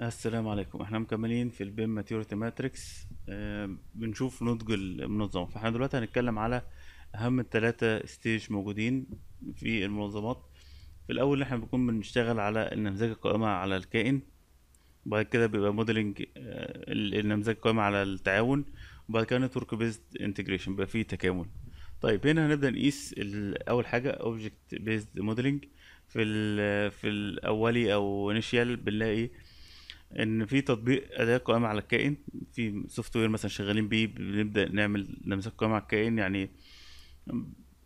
السلام عليكم احنا مكملين في البيم ماتيوريتي ماتريكس اه بنشوف نضج المنظمه فاحنا دلوقتي هنتكلم على اهم التلاتة ستيج موجودين في المنظمات في الاول احنا بنكون بنشتغل على النمذجه القائمه على الكائن وبعد كده بيبقى موديلنج اه النمذجه القائمه على التعاون وبعد كده نتورك بيزد انتجريشن بيبقى فيه تكامل طيب هنا هنبدا نقيس اول حاجه اوبجكت بيزد موديلنج في ال في الاولي او انيشيال بنلاقي ان في تطبيق اداه قائمه على الكائن في سوفت وير مثلا شغالين بيه بنبدا نعمل نمسك قائمه على الكائن يعني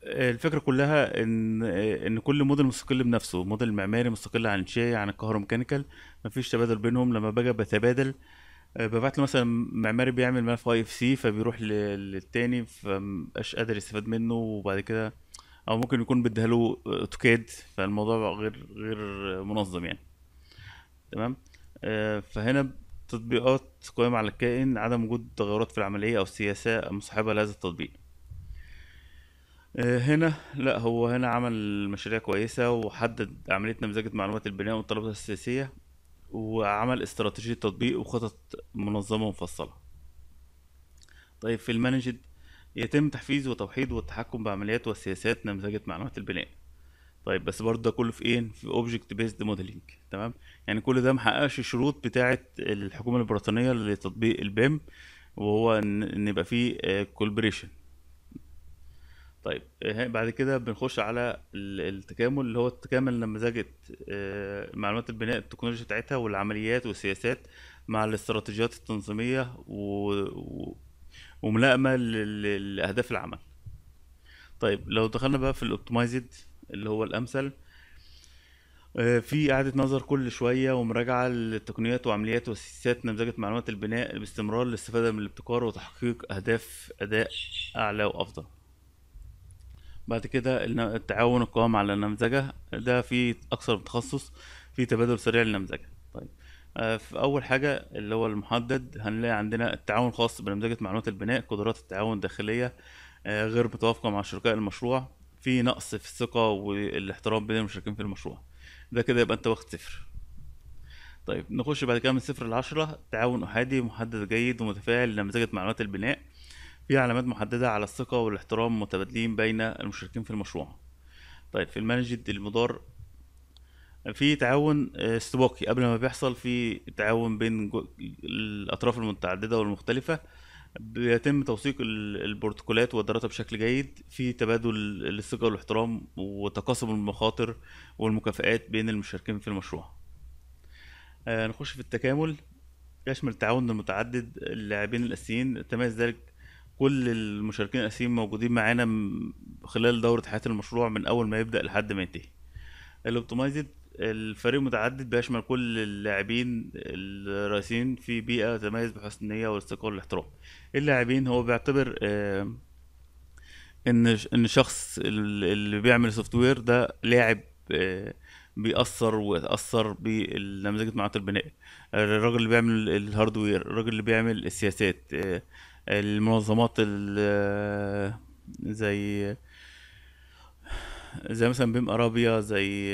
الفكره كلها ان ان كل موديل مستقل بنفسه موديل معماري مستقل عن شيء عن الكهروميكانيكال مفيش تبادل بينهم لما باجي بتبادل آه، ببعت له مثلا معماري بيعمل ملف اي اف سي فبيروح للتاني فمبقاش قادر يستفاد منه وبعد كده او ممكن يكون بديها له اوتوكاد فالموضوع غير غير منظم يعني تمام آه، فهنا تطبيقات قائمة على الكائن عدم وجود تغيرات في العملية أو السياسة المصاحبة لهذا التطبيق آه، هنا لا هو هنا عمل مشاريع كويسة وحدد عملية نمذجة معلومات البناء والطلبات الأساسية وعمل استراتيجية تطبيق وخطط منظمة ومفصلة طيب في المانجد يتم تحفيز وتوحيد والتحكم بعمليات وسياسات نمذجة معلومات البناء طيب بس برضه ده كله في ايه في اوبجكت بيزد موديلنج تمام يعني كل ده محققش الشروط بتاعه الحكومه البريطانيه لتطبيق البيم وهو ان يبقى فيه كولبريشن آه، طيب آه، بعد كده بنخش على التكامل اللي هو التكامل لمزجة آه، معلومات البناء التكنولوجيا بتاعتها والعمليات والسياسات مع الاستراتيجيات التنظيمية و... وملائمة لأهداف العمل طيب لو دخلنا بقى في الاوبتمايزد اللي هو الامثل آه، في إعادة نظر كل شوية ومراجعة للتقنيات وعمليات وسياسات نمذجة معلومات البناء باستمرار للاستفادة من الابتكار وتحقيق أهداف أداء أعلى وأفضل بعد كده التعاون القائم على النمذجة ده في أكثر من تخصص في تبادل سريع للنمذجة طيب آه، في أول حاجة اللي هو المحدد هنلاقي عندنا التعاون الخاص بنمذجة معلومات البناء قدرات التعاون الداخلية آه، غير متوافقة مع شركاء المشروع في نقص في الثقه والاحترام بين المشاركين في المشروع ده كده يبقى انت واخد صفر طيب نخش بعد كده من صفر لعشرة تعاون أحادي محدد جيد ومتفاعل لنمذجة معلومات البناء في علامات محددة على الثقة والاحترام متبادلين بين المشاركين في المشروع طيب في المانجد المدار في تعاون آه، استباقي قبل ما بيحصل في تعاون بين الأطراف المتعددة والمختلفة بيتم توثيق البروتوكولات وادارتها بشكل جيد في تبادل الثقه والاحترام وتقاسم المخاطر والمكافآت بين المشاركين في المشروع آه، نخش في التكامل يشمل التعاون المتعدد اللاعبين الاساسيين تميز ذلك كل المشاركين الاساسيين موجودين معانا خلال دوره حياه المشروع من اول ما يبدا لحد ما ينتهي الاوبتمايزد الفريق متعدد بيشمل كل اللاعبين الرئيسيين في بيئة تميز بحسن النية والاستقرار والاحترام اللاعبين هو بيعتبر آه، ان ان الشخص اللي بيعمل سوفت وير ده لاعب آه، بيأثر ويتأثر بنمذجة التعاطي البناء الراجل اللي بيعمل الهاردوير الراجل اللي بيعمل السياسات آه، المنظمات زي زي مثلا بيم ارابيا زي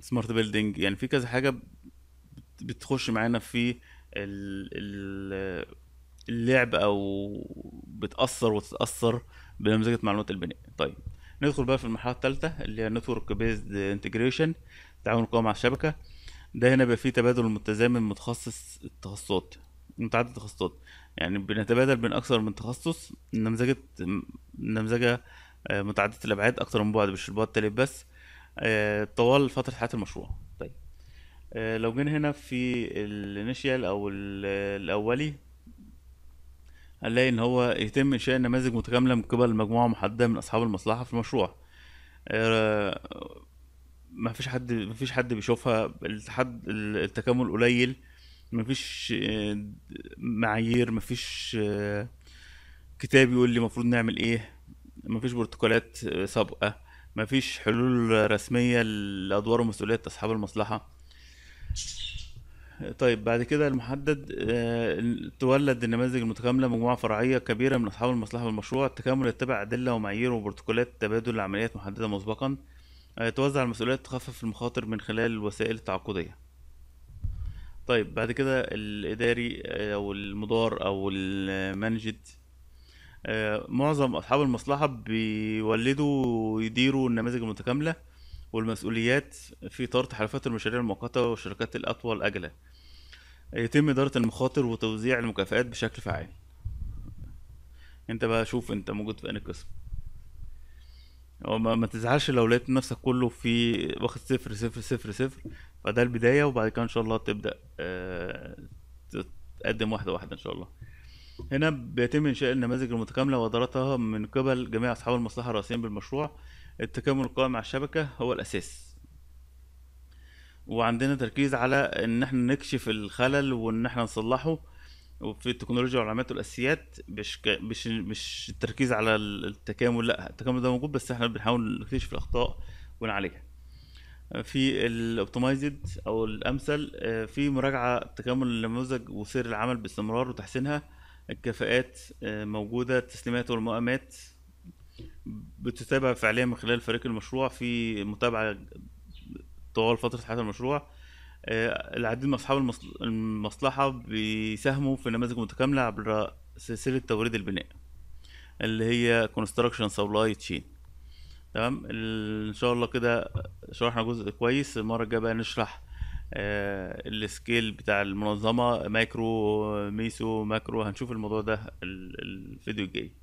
سمارت بيلدينج يعني في كذا حاجه بتخش معانا في اللعب او بتاثر وتتاثر بنمذجه معلومات البناء طيب ندخل بقى في المرحله الثالثه اللي هي نتورك بيزد انتجريشن تعاون القوى مع الشبكه ده هنا بقى فيه تبادل متزامن متخصص التخصصات متعدد التخصصات يعني بنتبادل بين اكثر من تخصص نمذجه نمذجه آه، متعدده الابعاد اكثر من بعد مش البعد التالت بس آه، طوال فتره حياه المشروع طيب آه، لو جينا هنا في الانيشيال او الاولي هنلاقي ان هو يتم انشاء نماذج متكامله من قبل مجموعه محدده من اصحاب المصلحه في المشروع آه، ما فيش حد ما فيش حد بيشوفها التحد التكامل قليل ما فيش معايير ما فيش كتاب يقول لي المفروض نعمل ايه ما فيش بروتوكولات سابقه مفيش حلول رسمية لأدوار ومسؤوليات أصحاب المصلحة طيب بعد كده المحدد آه، تولد النماذج المتكاملة مجموعة فرعية كبيرة من أصحاب المصلحة بالمشروع التكامل يتبع أدلة ومعايير وبروتوكولات تبادل العمليات محددة مسبقا آه، توزع المسؤوليات تخفف المخاطر من خلال الوسائل التعاقدية طيب بعد كده الإداري آه، أو المدار أو المانجد آه، معظم اصحاب المصلحه بيولدوا ويديروا النماذج المتكامله والمسؤوليات في اطار تحالفات المشاريع المؤقته والشركات الاطول اجلا يتم اداره المخاطر وتوزيع المكافئات بشكل فعال انت بقى شوف انت موجود في انهي قسم وما ما تزعلش لو لقيت نفسك كله في واخد صفر صفر صفر صفر فده البداية وبعد كده إن شاء الله تبدأ آه، تقدم واحدة واحدة إن شاء الله هنا بيتم إنشاء النماذج المتكاملة وإدارتها من قبل جميع أصحاب المصلحة الرئيسيين بالمشروع التكامل القائم على الشبكة هو الأساس وعندنا تركيز على إن احنا نكشف الخلل وإن احنا نصلحه وفي التكنولوجيا والعلامات والاساسيات مش مش مش التركيز على التكامل لا التكامل ده موجود بس احنا بنحاول نكتشف الاخطاء ونعالجها في الاوبتمايزد او الامثل آه، في مراجعه تكامل النموذج وسير العمل باستمرار وتحسينها الكفاءات آه، موجودة التسليمات والمؤامات بتتابع فعليا من خلال فريق المشروع في متابعة طوال فترة حياة المشروع آه، العديد من أصحاب المصلحة بيساهموا في نماذج متكاملة عبر سلسلة توريد البناء اللي هي Construction Supply Chain تمام ان شاء الله كده شرحنا جزء كويس المره الجايه بقى نشرح آه، السكيل بتاع المنظمه مايكرو ميسو ماكرو هنشوف الموضوع ده الفيديو الجاي